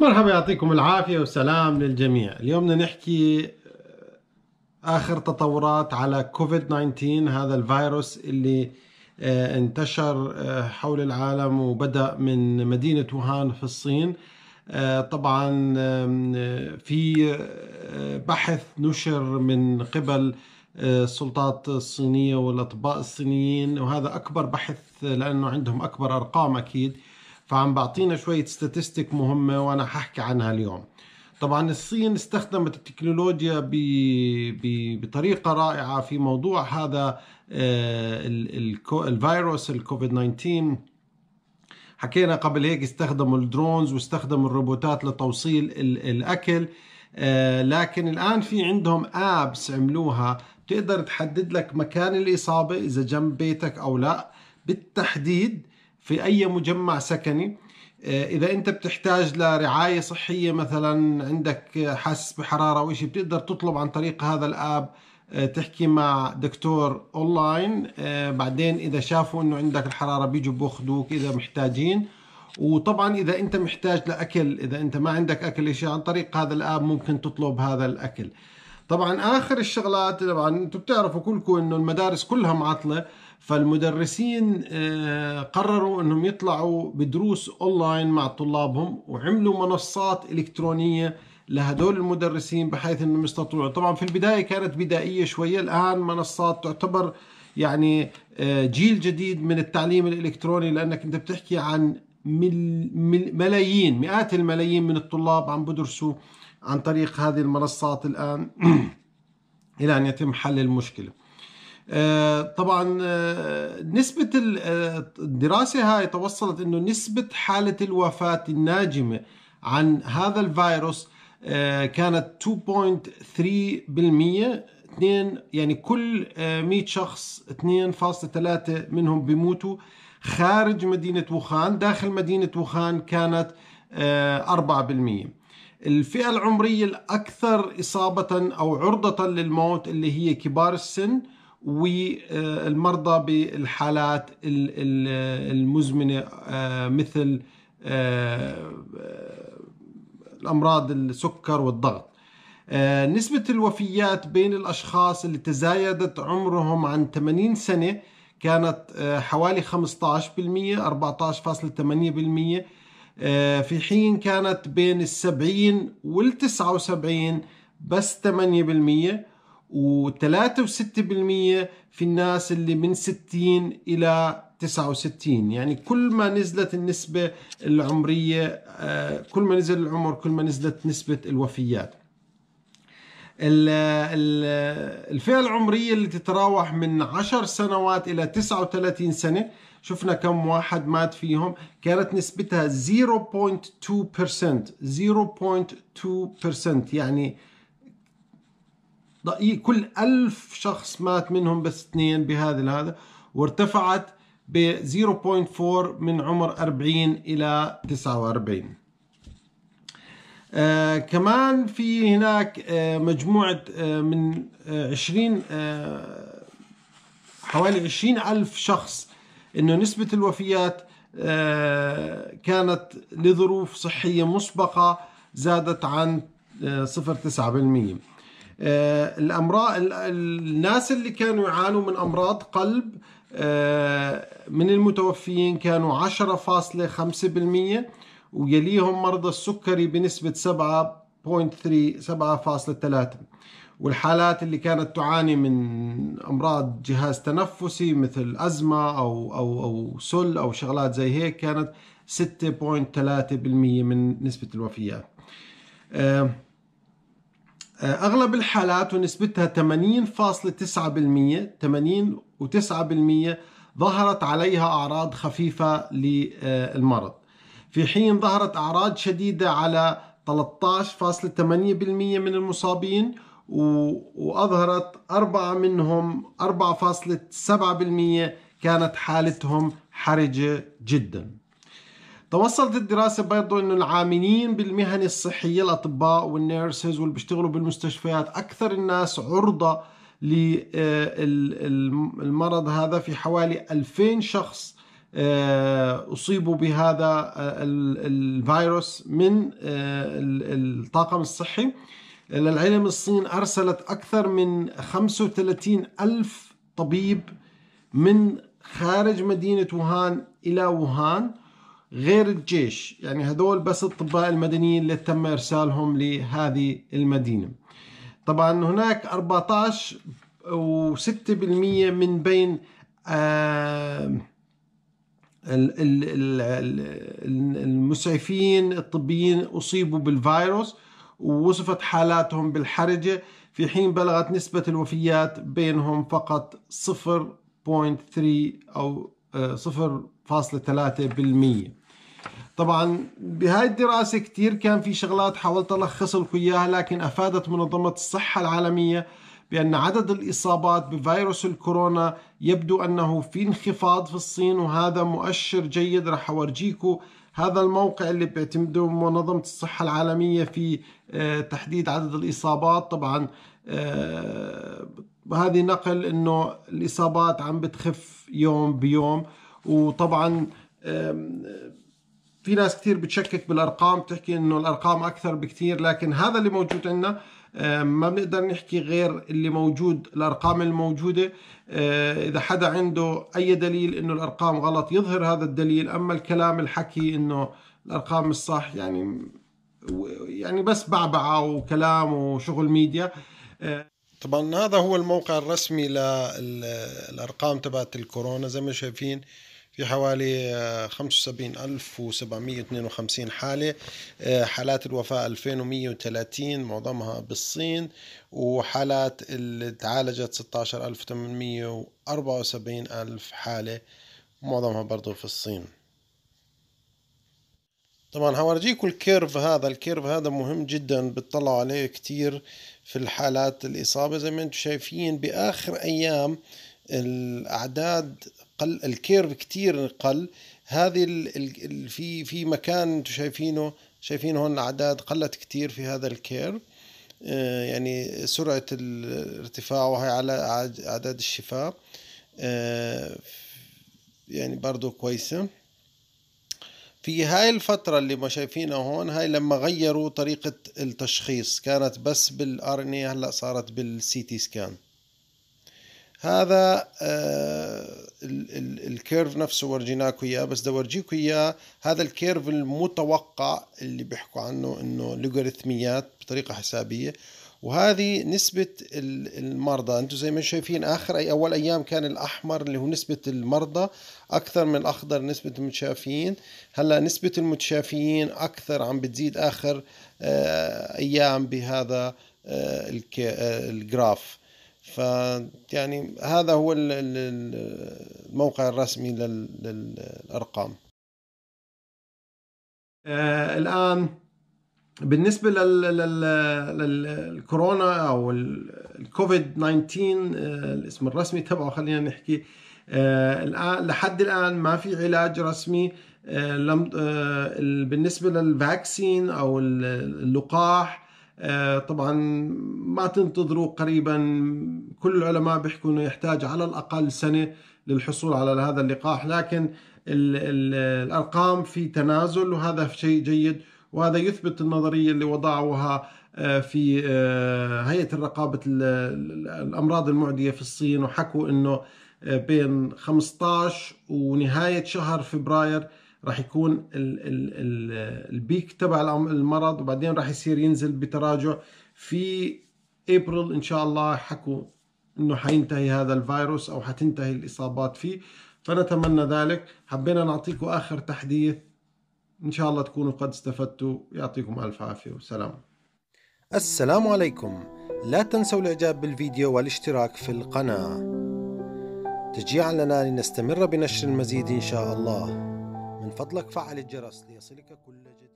مرحبا يعطيكم العافية والسلام للجميع اليوم بدنا نحكي آه، آخر تطورات على كوفيد 19 هذا الفيروس اللي آه، انتشر آه، حول العالم وبدأ من مدينة ووهان في الصين طبعا في بحث نشر من قبل السلطات الصينية والأطباء الصينيين وهذا أكبر بحث لأنه عندهم أكبر أرقام أكيد فعم بعطينا شوية ستاتستيك مهمة وأنا ححكي عنها اليوم طبعا الصين استخدمت التكنولوجيا ب... ب... بطريقة رائعة في موضوع هذا آه، الفيروس الكوفيد 19 حكينا قبل هيك استخدموا الدرونز واستخدموا الروبوتات لتوصيل الأكل آه، لكن الآن في عندهم آبس عملوها بتقدر تحدد لك مكان الإصابة إذا جنب بيتك أو لا بالتحديد في أي مجمع سكني آه، إذا أنت بتحتاج لرعاية صحية مثلا عندك حاسس بحرارة أو شيء بتقدر تطلب عن طريق هذا الآب آه، تحكي مع دكتور اونلاين آه، بعدين اذا شافوا انه عندك الحراره بيجوا بياخذوك اذا محتاجين وطبعا اذا انت محتاج لاكل اذا انت ما عندك اكل شيء عن طريق هذا الاب ممكن تطلب هذا الاكل طبعا اخر الشغلات طبعا انتم بتعرفوا كلكم انه المدارس كلها معطله فالمدرسين آه، قرروا انهم يطلعوا بدروس اونلاين مع طلابهم وعملوا منصات الكترونيه لهدول المدرسين بحيث انهم يستطيعوا طبعا في البدايه كانت بدائيه شويه الان منصات تعتبر يعني آه، جيل جديد من التعليم الالكتروني لانك انت بتحكي عن ملايين مئات الملايين من الطلاب عم بدرسوا عن طريق هذه المنصات الان الى ان يتم حل المشكله آه، طبعا آه، نسبة آه، الدراسة هاي توصلت أنه نسبة حالة الوفاة الناجمة عن هذا الفيروس كانت 2.3% اثنين يعني كل 100 شخص 2.3 منهم بيموتوا خارج مدينة وخان داخل مدينة وخان كانت 4% الفئة العمرية الأكثر إصابة أو عرضة للموت اللي هي كبار السن والمرضى بالحالات المزمنة آه، مثل آه، الأمراض السكر والضغط آه، نسبة الوفيات بين الأشخاص اللي تزايدت عمرهم عن 80 سنة كانت حوالي 15% 14.8% في حين كانت بين 70 وال 79 بس 8% و3.6% في الناس اللي من 60 إلى 69 يعني كل ما نزلت النسبة العمرية آه، كل ما نزل العمر كل ما نزلت نسبة الوفيات الفئة العمرية اللي تتراوح من 10 سنوات إلى 39 سنة شفنا كم واحد مات فيهم كانت نسبتها 0.2% 0.2% يعني كل ألف شخص مات منهم بس اثنين بهذا هذا وارتفعت ب 0.4 من عمر 40 إلى 49 آه كمان في هناك آه مجموعة آه من آه 20 آه حوالي 20 ألف شخص أنه نسبة الوفيات آه كانت لظروف صحية مسبقة زادت عن 0.9% آه، آه، الامراض الناس اللي كانوا يعانوا من امراض قلب آه، من المتوفيين كانوا 10.5% ويليهم مرضى السكري بنسبة 7.3 7.3 والحالات اللي كانت تعاني من امراض جهاز تنفسي مثل ازمه او او او سل او شغلات زي هيك كانت 6.3% من نسبه الوفيات. آه، أغلب الحالات ونسبتها 80.9% 80.9% ظهرت عليها أعراض خفيفة للمرض في حين ظهرت أعراض شديدة على 13.8% من المصابين وأظهرت أربعة منهم 4.7% كانت حالتهم حرجة جداً توصلت الدراسة برضو انه العاملين بالمهن الصحية الاطباء والنيرسز واللي بيشتغلوا بالمستشفيات اكثر الناس عرضة للمرض آه، هذا في حوالي 2000 شخص آه، اصيبوا بهذا آه، الفيروس من الطاقم الصحي للعلم الصين ارسلت اكثر من 35 الف طبيب من خارج مدينة ووهان الى ووهان غير الجيش يعني هذول بس الأطباء المدنيين اللي تم إرسالهم لهذه المدينة طبعا هناك 14 و6% من بين المسعفين الطبيين أصيبوا بالفيروس ووصفت حالاتهم بالحرجة في حين بلغت نسبة الوفيات بينهم فقط 0.3 أو 0.3% طبعا بهاي الدراسة كتير كان في شغلات حاولت ألخص لكم إياها لكن أفادت منظمة الصحة العالمية بأن عدد الإصابات بفيروس الكورونا يبدو أنه في انخفاض في الصين وهذا مؤشر جيد رح أورجيكم هذا الموقع اللي بيعتمده منظمة الصحة العالمية في آه، تحديد عدد الإصابات طبعا آه، هذه نقل أنه الإصابات عم بتخف يوم بيوم وطبعا في ناس كثير بتشكك بالارقام بتحكي انه الارقام اكثر بكثير لكن هذا اللي موجود عندنا آه، ما بنقدر نحكي غير اللي موجود الارقام الموجوده آه، اذا حدا عنده اي دليل انه الارقام غلط يظهر هذا الدليل اما الكلام الحكي انه الارقام مش صح يعني يعني بس بعبعه وكلام وشغل ميديا آه، طبعا هذا هو الموقع الرسمي للارقام تبعت الكورونا زي ما شايفين في حوالي 75752 آه، حالة آه، حالات الوفاة 2130 معظمها بالصين وحالات اللي تعالجت 16874 ألف حالة معظمها برضو في الصين طبعا هورجيكم الكيرف هذا الكيرف هذا مهم جدا بتطلع عليه كتير في الحالات الإصابة زي ما انتم شايفين بآخر أيام الأعداد قل الكيرف كتير قل هذه ال... في في مكان انتم شايفينه شايفين هون الاعداد قلت كتير في هذا الكيرف آه، يعني سرعة الارتفاع وهي على أعداد الشفاء آه، يعني برضو كويسة في هاي الفترة اللي ما شايفينها هون هاي لما غيروا طريقة التشخيص كانت بس بالار ان هلا صارت بالسي تي سكان هذا آه، الكيرف نفسه ورجيناكم اياه بس بدي اورجيكم اياه هذا الكيرف المتوقع اللي بيحكوا عنه انه لوغاريتميات بطريقه حسابيه وهذه نسبة المرضى انتم زي ما شايفين اخر اي اول ايام كان الاحمر اللي هو نسبة المرضى اكثر من الاخضر نسبة المتشافين هلا نسبة المتشافيين اكثر عم بتزيد اخر آه، ايام بهذا آه، الجراف ف يعني هذا هو الموقع الرسمي للارقام آه الان بالنسبه للكورونا او الكوفيد 19 آه، الاسم الرسمي تبعه خلينا نحكي آه، الان لحد الان ما في علاج رسمي آه، لم بالنسبه للفاكسين او اللقاح آه، طبعا ما تنتظروا قريبا كل العلماء بيحكوا انه يحتاج على الاقل سنه للحصول على هذا اللقاح لكن الـ الـ الارقام في تنازل وهذا شيء جيد وهذا يثبت النظريه اللي وضعوها آه، في آه، هيئه الرقابه الامراض المعديه في الصين وحكوا انه بين 15 ونهايه شهر فبراير راح يكون البيك تبع المرض وبعدين راح يصير ينزل بتراجع في ابريل ان شاء الله حكوا انه حينتهي هذا الفيروس او حتنتهي الاصابات فيه فنتمنى ذلك حبينا نعطيكم اخر تحديث ان شاء الله تكونوا قد استفدتوا يعطيكم الف عافيه وسلام السلام عليكم لا تنسوا الاعجاب بالفيديو والاشتراك في القناه تشجيعا لنا لنستمر بنشر المزيد ان شاء الله من فضلك فعل الجرس ليصلك كل جديد